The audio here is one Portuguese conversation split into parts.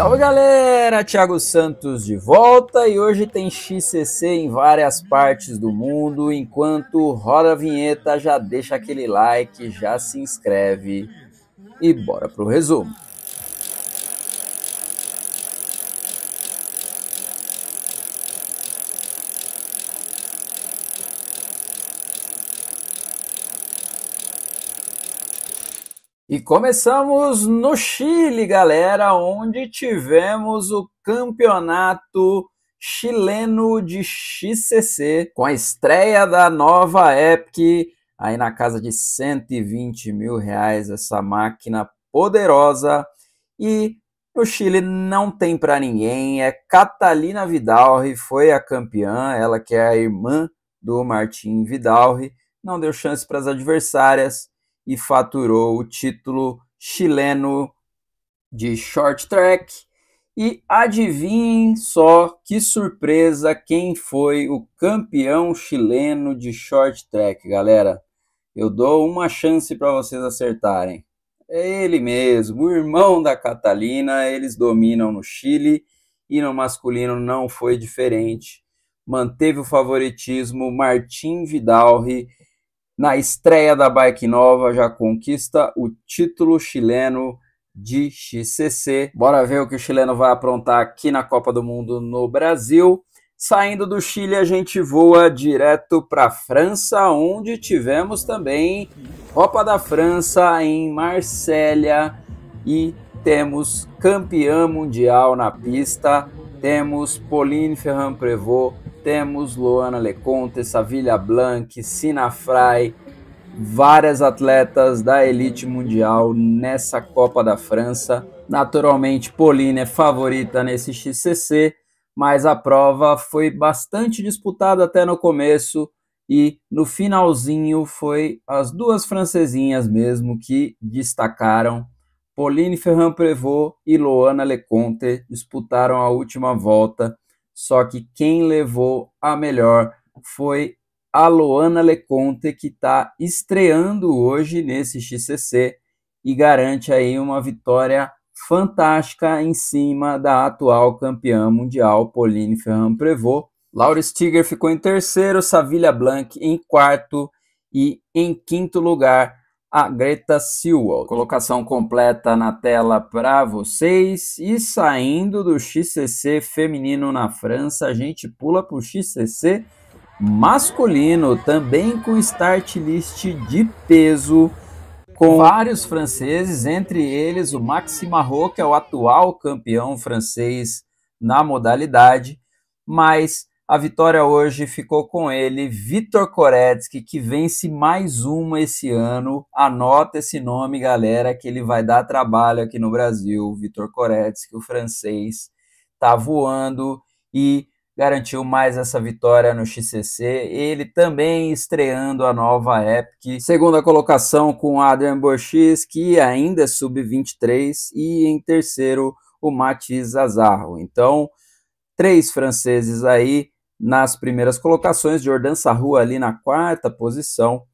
Salve galera, Thiago Santos de volta e hoje tem XCC em várias partes do mundo. Enquanto roda a vinheta, já deixa aquele like, já se inscreve e bora pro resumo. E começamos no Chile, galera, onde tivemos o campeonato chileno de XCC, com a estreia da nova Epic, aí na casa de 120 mil reais, essa máquina poderosa. E no Chile não tem para ninguém, é Catalina Vidalri, foi a campeã, ela que é a irmã do Martim Vidalri, não deu chance para as adversárias, e faturou o título chileno de short track. E adivinhem só que surpresa quem foi o campeão chileno de short track, galera. Eu dou uma chance para vocês acertarem. É ele mesmo, o irmão da Catalina, eles dominam no Chile e no masculino não foi diferente. Manteve o favoritismo Martim Vidalri na estreia da bike nova, já conquista o título chileno de XCC. Bora ver o que o chileno vai aprontar aqui na Copa do Mundo no Brasil. Saindo do Chile, a gente voa direto para a França, onde tivemos também Copa da França em Marsella e temos campeã mundial na pista. Temos Pauline Ferrand-Prevot temos Luana Leconte, Savilha Blanc, Sinafray, várias atletas da elite mundial nessa Copa da França. Naturalmente, Pauline é favorita nesse XCC, mas a prova foi bastante disputada até no começo e no finalzinho foi as duas francesinhas mesmo que destacaram. Pauline ferrand Prevot e Loana Leconte disputaram a última volta só que quem levou a melhor foi a Luana Leconte, que está estreando hoje nesse XCC e garante aí uma vitória fantástica em cima da atual campeã mundial, Pauline Ferrand-Prevot. Laura Stiger ficou em terceiro, Savilha Blanc em quarto e em quinto lugar a Greta Sewell. Colocação completa na tela para vocês. E saindo do XCC feminino na França, a gente pula para o XCC masculino, também com start list de peso, com vários franceses, entre eles o Maxi Marrot, que é o atual campeão francês na modalidade, mas a vitória hoje ficou com ele, Vitor Koretsky, que vence mais uma esse ano. Anota esse nome, galera, que ele vai dar trabalho aqui no Brasil. Vitor Koretsky, o francês, tá voando e garantiu mais essa vitória no XCC. Ele também estreando a nova Epic. Segunda colocação com Adrian Borchis, que ainda é sub-23. E em terceiro, o Matisse Azarro. Então, três franceses aí nas primeiras colocações, Jordan Rua ali na quarta posição.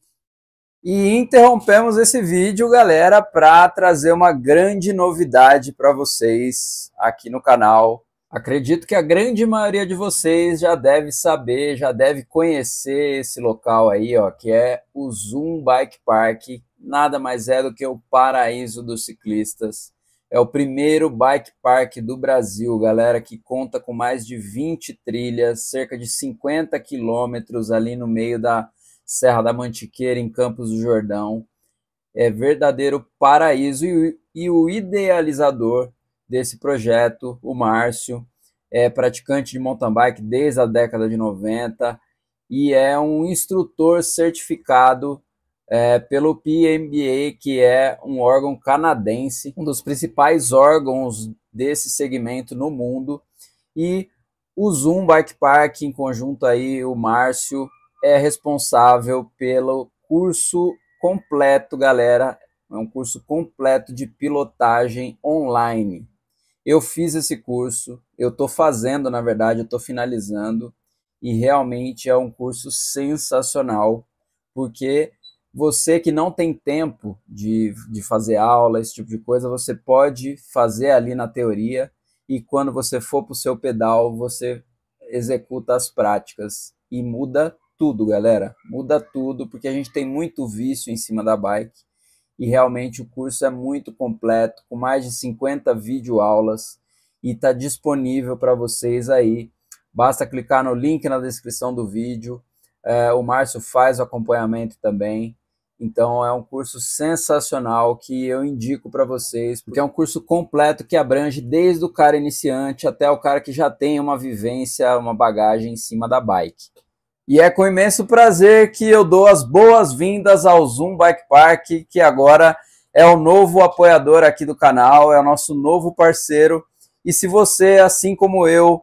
E interrompemos esse vídeo, galera, para trazer uma grande novidade para vocês aqui no canal. Acredito que a grande maioria de vocês já deve saber, já deve conhecer esse local aí, ó, que é o Zoom Bike Park. Nada mais é do que o paraíso dos ciclistas é o primeiro bike park do Brasil, galera, que conta com mais de 20 trilhas, cerca de 50 quilômetros ali no meio da Serra da Mantiqueira, em Campos do Jordão. É verdadeiro paraíso. E, e o idealizador desse projeto, o Márcio, é praticante de mountain bike desde a década de 90 e é um instrutor certificado é, pelo PMBA, que é um órgão canadense, um dos principais órgãos desse segmento no mundo. E o Zoom Bike Park, em conjunto aí o Márcio, é responsável pelo curso completo, galera. É um curso completo de pilotagem online. Eu fiz esse curso, eu estou fazendo, na verdade, eu estou finalizando, e realmente é um curso sensacional, porque você que não tem tempo de, de fazer aula, esse tipo de coisa, você pode fazer ali na teoria e quando você for para o seu pedal, você executa as práticas e muda tudo, galera. Muda tudo, porque a gente tem muito vício em cima da bike e realmente o curso é muito completo, com mais de 50 videoaulas e está disponível para vocês aí. Basta clicar no link na descrição do vídeo. É, o Márcio faz o acompanhamento também. Então é um curso sensacional que eu indico para vocês, porque é um curso completo que abrange desde o cara iniciante até o cara que já tem uma vivência, uma bagagem em cima da bike. E é com imenso prazer que eu dou as boas-vindas ao Zoom Bike Park, que agora é o novo apoiador aqui do canal, é o nosso novo parceiro. E se você, assim como eu,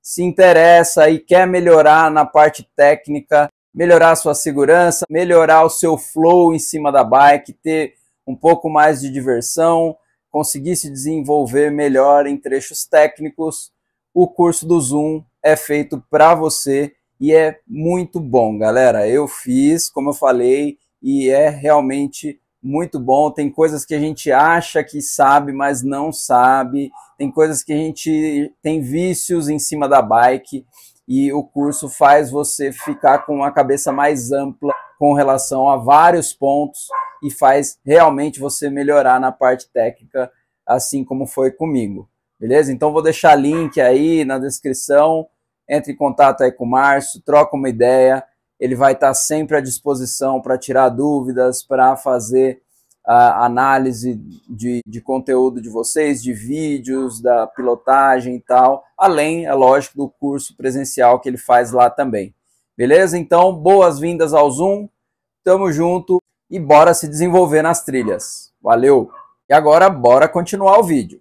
se interessa e quer melhorar na parte técnica, melhorar a sua segurança, melhorar o seu flow em cima da bike, ter um pouco mais de diversão, conseguir se desenvolver melhor em trechos técnicos. O curso do Zoom é feito para você e é muito bom, galera. Eu fiz, como eu falei, e é realmente muito bom. Tem coisas que a gente acha que sabe, mas não sabe. Tem coisas que a gente tem vícios em cima da bike e o curso faz você ficar com a cabeça mais ampla com relação a vários pontos e faz realmente você melhorar na parte técnica, assim como foi comigo. Beleza? Então vou deixar link aí na descrição. Entre em contato aí com o Márcio, troca uma ideia. Ele vai estar sempre à disposição para tirar dúvidas, para fazer a análise de, de conteúdo de vocês, de vídeos, da pilotagem e tal, além, é lógico, do curso presencial que ele faz lá também. Beleza? Então, boas-vindas ao Zoom, tamo junto e bora se desenvolver nas trilhas. Valeu! E agora, bora continuar o vídeo.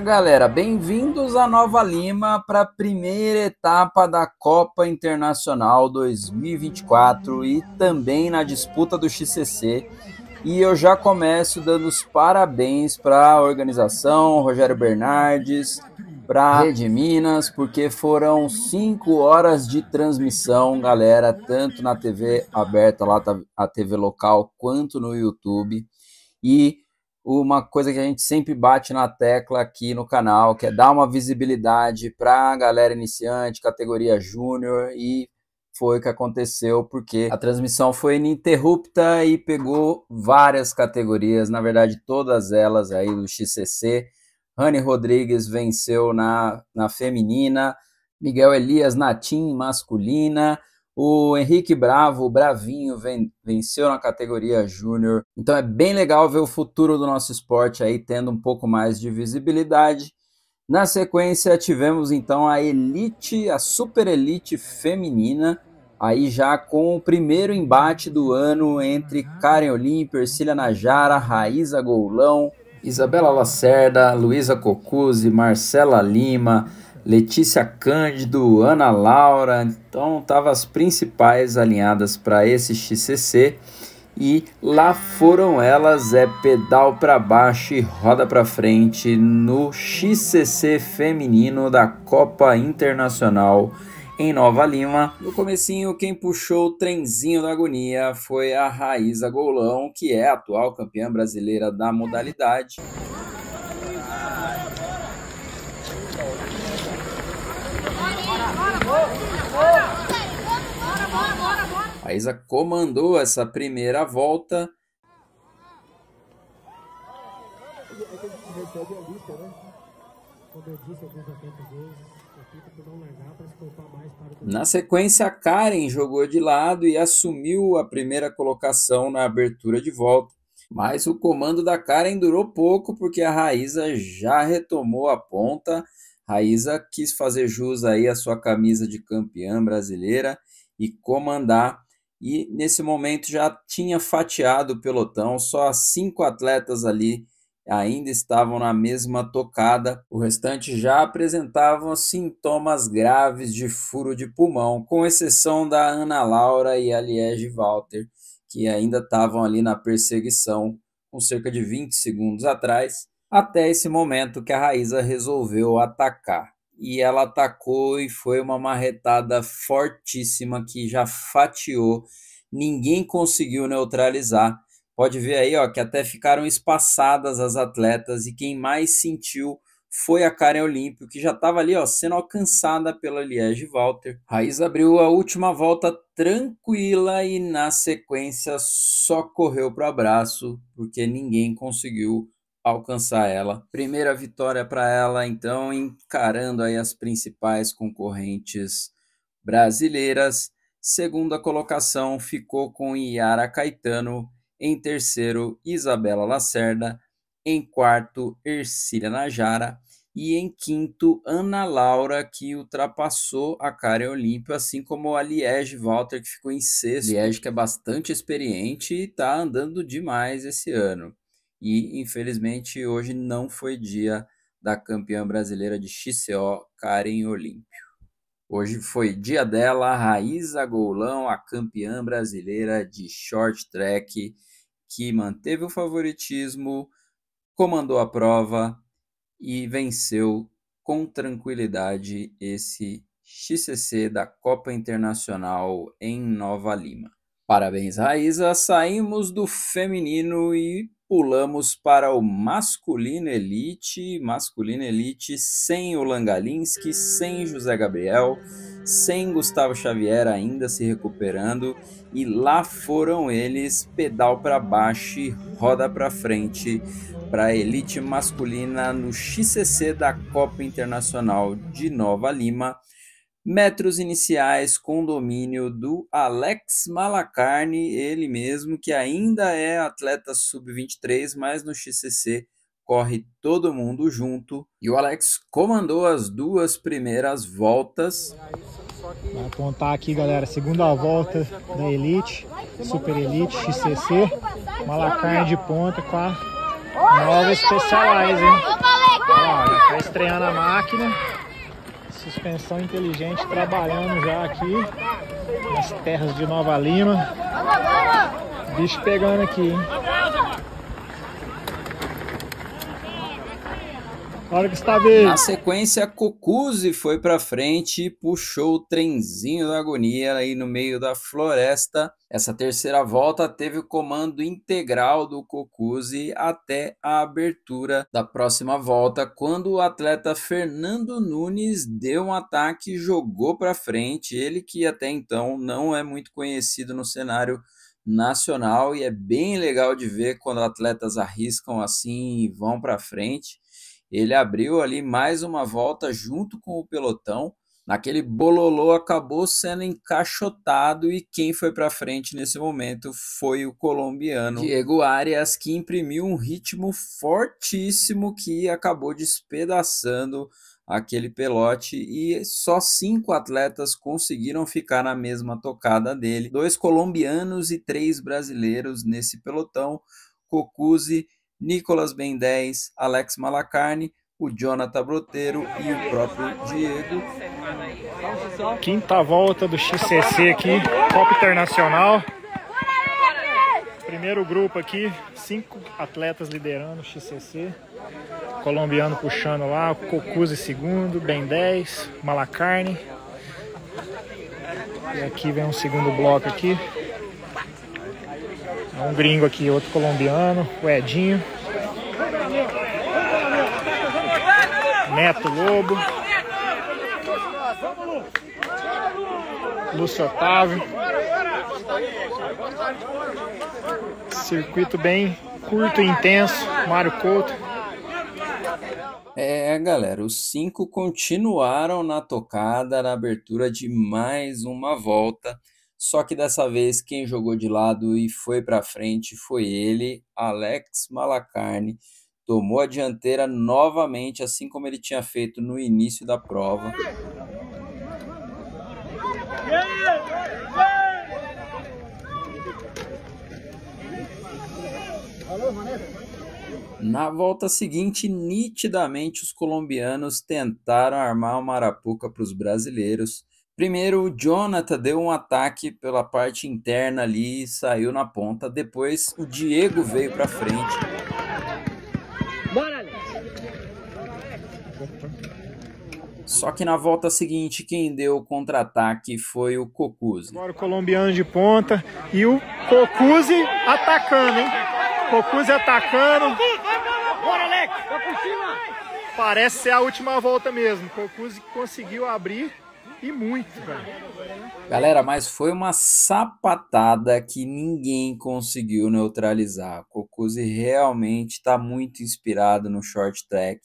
galera, bem-vindos a Nova Lima para a primeira etapa da Copa Internacional 2024 e também na disputa do XCC. E eu já começo dando os parabéns para a organização, Rogério Bernardes, para Rede Minas, porque foram cinco horas de transmissão, galera, tanto na TV aberta lá, a TV local, quanto no YouTube. E uma coisa que a gente sempre bate na tecla aqui no canal, que é dar uma visibilidade para a galera iniciante, categoria júnior, e foi o que aconteceu, porque a transmissão foi ininterrupta e pegou várias categorias, na verdade, todas elas aí do XCC. Rani Rodrigues venceu na, na feminina, Miguel Elias na team masculina, o Henrique Bravo, o Bravinho, venceu na categoria Júnior. Então é bem legal ver o futuro do nosso esporte aí tendo um pouco mais de visibilidade. Na sequência, tivemos então a elite, a super elite feminina, aí já com o primeiro embate do ano entre Karen Olímpia, Ercília Najara, Raíza Goulão, Isabela Lacerda, Luísa Cocuzzi, Marcela Lima, Letícia Cândido, Ana Laura, então estavam as principais alinhadas para esse XCC e lá foram elas, é pedal para baixo e roda para frente no XCC feminino da Copa Internacional em Nova Lima. No comecinho, quem puxou o trenzinho da agonia foi a Raíza Golão, que é a atual campeã brasileira da modalidade. A Isa comandou essa primeira volta. Na sequência, a Karen jogou de lado e assumiu a primeira colocação na abertura de volta. Mas o comando da Karen durou pouco porque a Raíza já retomou a ponta. Raíza quis fazer jus aí à sua camisa de campeã brasileira e comandar e nesse momento já tinha fatiado o pelotão, só cinco atletas ali ainda estavam na mesma tocada, o restante já apresentavam sintomas graves de furo de pulmão, com exceção da Ana Laura e a Liege Walter, que ainda estavam ali na perseguição com cerca de 20 segundos atrás, até esse momento que a Raíza resolveu atacar e ela atacou e foi uma marretada fortíssima que já fatiou. Ninguém conseguiu neutralizar. Pode ver aí, ó, que até ficaram espaçadas as atletas e quem mais sentiu foi a Karen Olímpio, que já estava ali, ó, sendo alcançada pela Liege Walter. Raiz abriu a última volta tranquila e na sequência só correu para o abraço, porque ninguém conseguiu alcançar ela. Primeira vitória para ela, então, encarando aí as principais concorrentes brasileiras. Segunda colocação ficou com Yara Caetano, em terceiro, Isabela Lacerda, em quarto, Ercília Najara e em quinto, Ana Laura, que ultrapassou a Karen Olímpio, assim como a Liege Walter, que ficou em sexto. Liege, que é bastante experiente e está andando demais esse ano. E infelizmente hoje não foi dia da campeã brasileira de XCO, Karen Olímpio. Hoje foi dia dela, Raíza Golão, a campeã brasileira de short track, que manteve o favoritismo, comandou a prova e venceu com tranquilidade esse XCC da Copa Internacional em Nova Lima. Parabéns, Raíza. Saímos do feminino e pulamos para o masculino elite, masculino elite sem o Langalinski, sem José Gabriel, sem Gustavo Xavier ainda se recuperando e lá foram eles pedal para baixo, roda para frente para a elite masculina no XCC da Copa Internacional de Nova Lima Metros Iniciais, condomínio do Alex Malacarne, ele mesmo, que ainda é atleta sub-23, mas no XCC corre todo mundo junto. E o Alex comandou as duas primeiras voltas. Vai apontar aqui, galera, segunda volta da Elite, Super Elite, XCC, Malacarne de ponta com a nova Specialized, hein? Ó, ele tá estreando a máquina. Suspensão inteligente trabalhando já aqui nas terras de Nova Lima. Bicho pegando aqui, hein? que está bem. Na sequência, Cocuzzi foi para frente e puxou o trenzinho da agonia aí no meio da floresta. Essa terceira volta teve o comando integral do Cocuzzi até a abertura da próxima volta, quando o atleta Fernando Nunes deu um ataque e jogou para frente. Ele que até então não é muito conhecido no cenário nacional e é bem legal de ver quando atletas arriscam assim e vão para frente ele abriu ali mais uma volta junto com o pelotão. Naquele bololô acabou sendo encaixotado e quem foi para frente nesse momento foi o colombiano Diego Arias, que imprimiu um ritmo fortíssimo que acabou despedaçando aquele pelote e só cinco atletas conseguiram ficar na mesma tocada dele. Dois colombianos e três brasileiros nesse pelotão, Cocuzzi Nicolas Ben 10, Alex Malacarne, o Jonathan Broteiro e o próprio Diego. Quinta volta do XCC aqui, Copa Internacional. Primeiro grupo aqui, cinco atletas liderando o XCC. Colombiano puxando lá, Cocuzzi segundo, Ben 10, Malacarne. E aqui vem um segundo bloco aqui. É um gringo aqui, outro colombiano, o Edinho. Neto Lobo. Lúcio Otávio. Circuito bem curto e intenso. Mário Couto. É, galera, os cinco continuaram na tocada na abertura de mais uma volta. Só que dessa vez quem jogou de lado e foi para frente foi ele, Alex Malacarne, tomou a dianteira novamente, assim como ele tinha feito no início da prova. Na volta seguinte, nitidamente os colombianos tentaram armar uma arapuca para os brasileiros. Primeiro, o Jonathan deu um ataque pela parte interna ali e saiu na ponta. Depois, o Diego veio para frente Só que na volta seguinte, quem deu o contra-ataque foi o Cocuzzi. Agora o colombiano de ponta e o Cocuzzi atacando, hein? Cocuzzi atacando. Bora, Alex! por cima! Parece ser a última volta mesmo. Cocuzzi conseguiu abrir e muito, velho. Galera, mas foi uma sapatada que ninguém conseguiu neutralizar. Cocuzzi realmente está muito inspirado no short track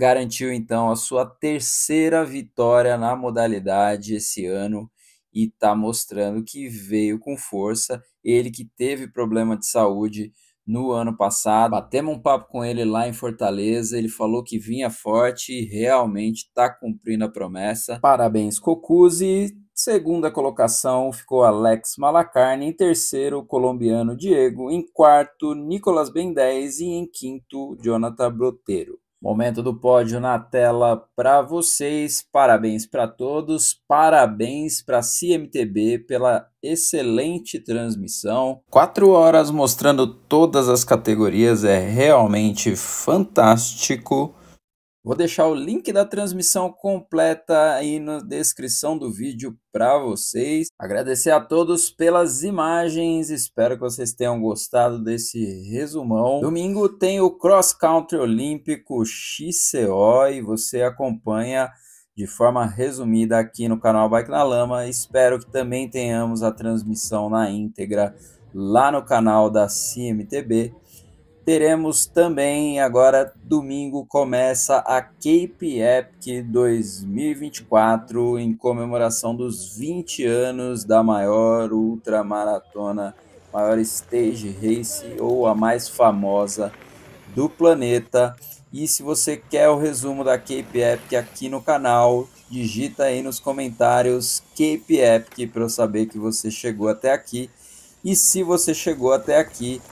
garantiu então a sua terceira vitória na modalidade esse ano e está mostrando que veio com força. Ele que teve problema de saúde no ano passado, batemos um papo com ele lá em Fortaleza. Ele falou que vinha forte e realmente está cumprindo a promessa. Parabéns, Cocuzzi. Segunda colocação ficou Alex Malacarne, em terceiro o colombiano Diego, em quarto Nicolas Ben 10 e em quinto Jonathan Broteiro. Momento do pódio na tela para vocês. Parabéns para todos. Parabéns para a CMTB pela excelente transmissão. Quatro horas mostrando todas as categorias é realmente fantástico. Vou deixar o link da transmissão completa aí na descrição do vídeo para vocês. Agradecer a todos pelas imagens, espero que vocês tenham gostado desse resumão. Domingo tem o Cross Country Olímpico XCO e você acompanha de forma resumida aqui no canal Bike na Lama. Espero que também tenhamos a transmissão na íntegra lá no canal da CMTB. Teremos também agora domingo começa a Cape Epic 2024 em comemoração dos 20 anos da maior ultramaratona, maior stage race ou a mais famosa do planeta. E se você quer o resumo da Cape Epic aqui no canal, digita aí nos comentários Cape Epic para eu saber que você chegou até aqui. E se você chegou até aqui,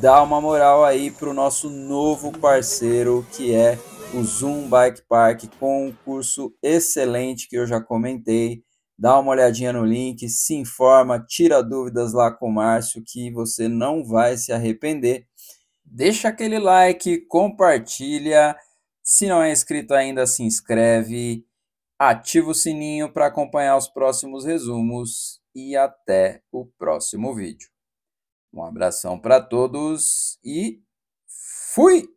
dar uma moral aí para o nosso novo parceiro que é o Zoom Bike Park com um curso excelente que eu já comentei. Dá uma olhadinha no link, se informa, tira dúvidas lá com o Márcio que você não vai se arrepender. Deixa aquele like, compartilha. Se não é inscrito ainda, se inscreve. Ativa o sininho para acompanhar os próximos resumos e até o próximo vídeo. Um abração para todos e fui!